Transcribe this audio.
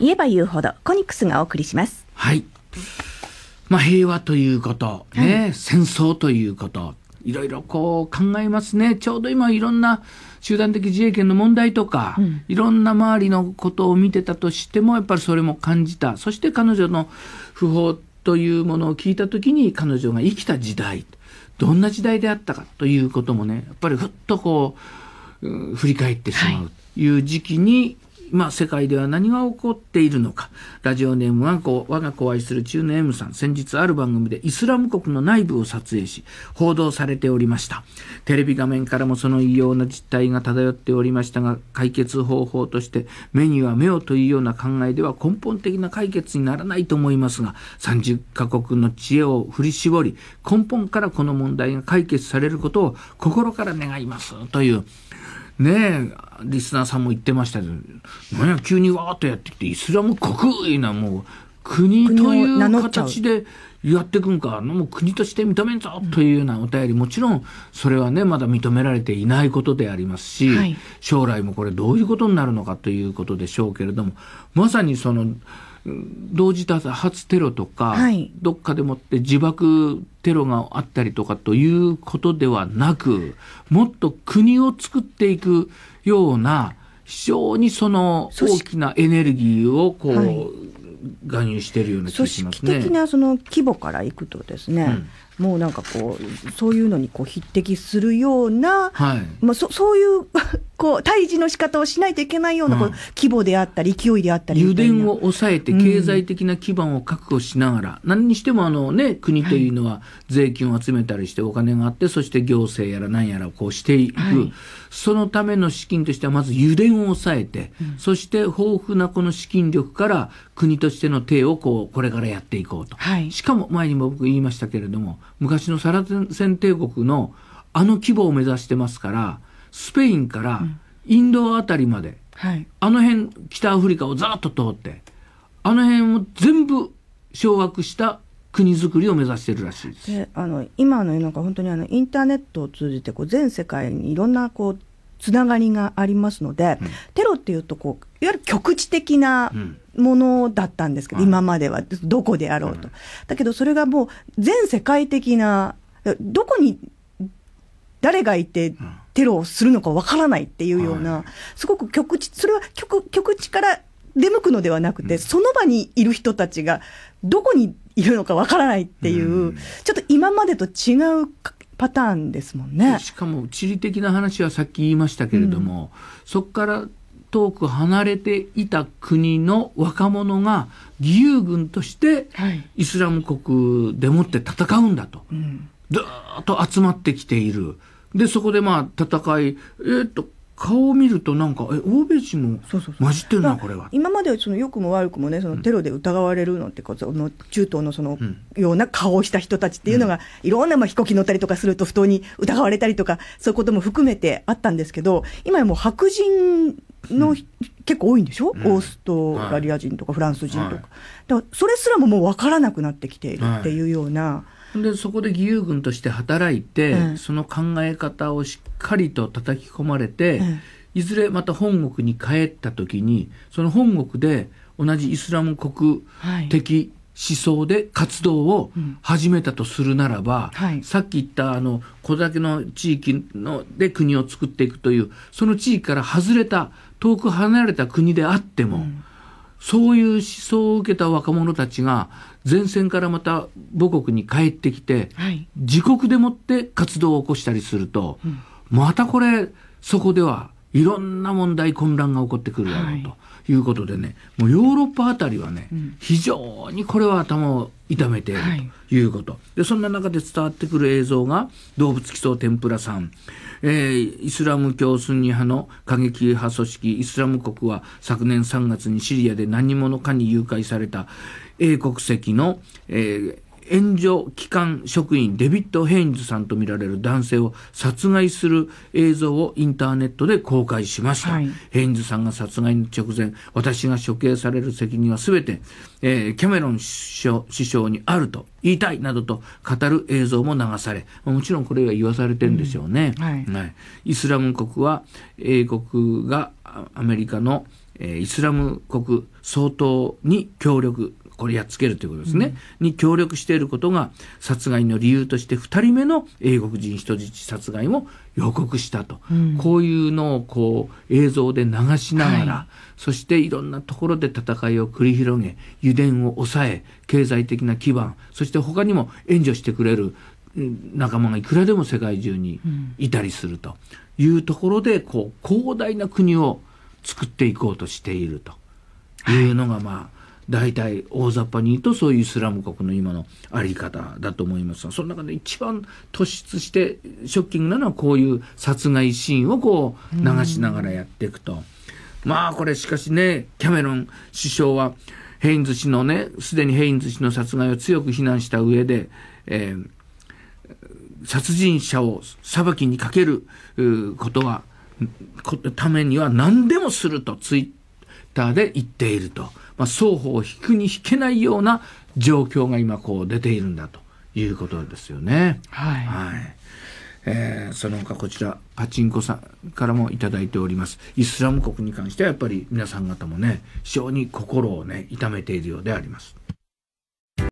言えば言うほどコニックスがお送りします。はい。まあ平和ということ、ね、はい、戦争ということ、いろいろこう考えますね。ちょうど今いろんな集団的自衛権の問題とか、うん、いろんな周りのことを見てたとしても、やっぱりそれも感じた。そして彼女の訃報というものを聞いた時に彼女が生きた時代、どんな時代であったかということもね、やっぱりふっとこう、振り返ってしまうという時期に、はいまあ、世界では何が起こっているのか。ラジオネームはこう、我が子を愛する中ー M さん、先日ある番組でイスラム国の内部を撮影し、報道されておりました。テレビ画面からもその異様な実態が漂っておりましたが、解決方法として、目には目をというような考えでは根本的な解決にならないと思いますが、30カ国の知恵を振り絞り、根本からこの問題が解決されることを心から願います。という、ねリスナーさんも言ってましたけど、何や、急にわーっとやってきて、イスラム国いうのはもう、国という形でやっていくんか、もう国として認めんぞというようなお便り、もちろんそれはね、まだ認められていないことでありますし、はい、将来もこれどういうことになるのかということでしょうけれども、まさにその、同時多発テロとか、はい、どっかでもって自爆テロがあったりとかということではなく、もっと国を作っていくような、非常にその大きなエネルギーをこう、含有しているような気がしますね。組織的なその規模からいくとですね、うん、もうなんかこうそういうのにこう匹敵するような、はい、まあそそういう こう対峙の仕方をしないといけないような、こう規模であったり勢いであったり油田を抑えて経済的な基盤を確保しながら、うん、何にしてもあの、ね、国というのは税金を集めたりしてお金があって、はい、そして行政やら何やらこうしていく、はい、そのための資金としてはまず油田を抑えて、うん、そして豊富なこの資金力から国ととしての体をこうこれからやっていこうと、はい、しかも前にも僕言いましたけれども昔のサラセン帝国のあの規模を目指してますからスペインからインド辺りまで、うんはい、あの辺北アフリカをざっと通ってあの辺を全部掌握した国づくりを目指してるらしいですあの今の世の中本当にあのインターネットを通じてこう全世界にいろんなこうつながりがありますので、うん、テロっていうとこういわゆる局地的な、うんものだったんですけど、今までは、どこであろうと。だけど、それがもう、全世界的な、どこに、誰がいて、テロをするのかわからないっていうような、すごく局地、それは局局地から出向くのではなくて、その場にいる人たちが、どこにいるのかわからないっていう、ちょっと今までと違うパターンですもんね。しかも地理的な話はさっき言いましたけれども、うん、そこから遠く離れていた国の若者が義勇軍としてイスラム国でもって戦うんだと、うん、ずっと集まってきているでそこでまあ戦いえー、っと顔を見るとなんかえ欧米人も混じってるなこれは、まあ、今までその良くも悪くもねそのテロで疑われるのってこ、うん、の中東のその、ような顔をした人たちっていうのが、うん、いろんなまあ飛行機乗ったりとかすると不当に疑われたりとかそういうことも含めてあったんですけど今はもう白人の、うん、結構多いんでしょ、うん、オーストラリア人とかフランス人とか、はい、だからそれすらももう分からなくなってきているっていうような。はい、でそこで義勇軍として働いて、うん、その考え方をしっかりと叩き込まれて、いずれまた本国に帰った時にその本国で同じイスラム国的、はい思想で活動を始めたとするならば、うんはい、さっき言ったあの小竹だけの地域ので国を作っていくというその地域から外れた遠く離れた国であっても、うん、そういう思想を受けた若者たちが前線からまた母国に帰ってきて、はい、自国でもって活動を起こしたりすると、うん、またこれそこではいろんな問題混乱が起こってくるだろうということでね、はい、もうヨーロッパあたりはね、うん、非常にこれは頭を痛めているということ、はい、でそんな中で伝わってくる映像が動物基礎天ぷらさん、えー、イスラム教スンニ派の過激派組織イスラム国は昨年3月にシリアで何者かに誘拐された英国籍の、えー、援助機関職員デビッド・ヘインズさんとみられる男性を殺害する映像をインターネットで公開しました、はい、ヘインズさんが殺害の直前私が処刑される責任は全て、えー、キャメロン首相にあると言いたいなどと語る映像も流されもちろんこれが言わされてるんでしょうね、うん、はい、はい、イスラム国は英国がアメリカのイスラム国総統に協力これやっつけるということですね、うん、に協力していることが殺害の理由として2人目の英国人人質殺害を予告したと、うん、こういうのをこう映像で流しながら、はい、そしていろんなところで戦いを繰り広げ油田を抑え経済的な基盤そして他にも援助してくれる仲間がいくらでも世界中にいたりするというところでこう広大な国を作っていこうとしているというのがまあ、はい大体大雑把に言うとそういうイスラム国の今のあり方だと思いますその中で一番突出してショッキングなのはこういう殺害シーンをこう流しながらやっていくと。まあこれしかしね、キャメロン首相はヘインズ氏のね、すでにヘインズ氏の殺害を強く非難した上で、えー、殺人者を裁きにかけることは、ためには何でもするとツイッターで言っていると。まあ、双方を引くに引けないような状況が今こう出ているんだということですよね。はい、はいえー、その他こちらパチンコさんからも頂いておりますイスラム国に関してはやっぱり皆さん方もね非常に心をね痛めているようであります。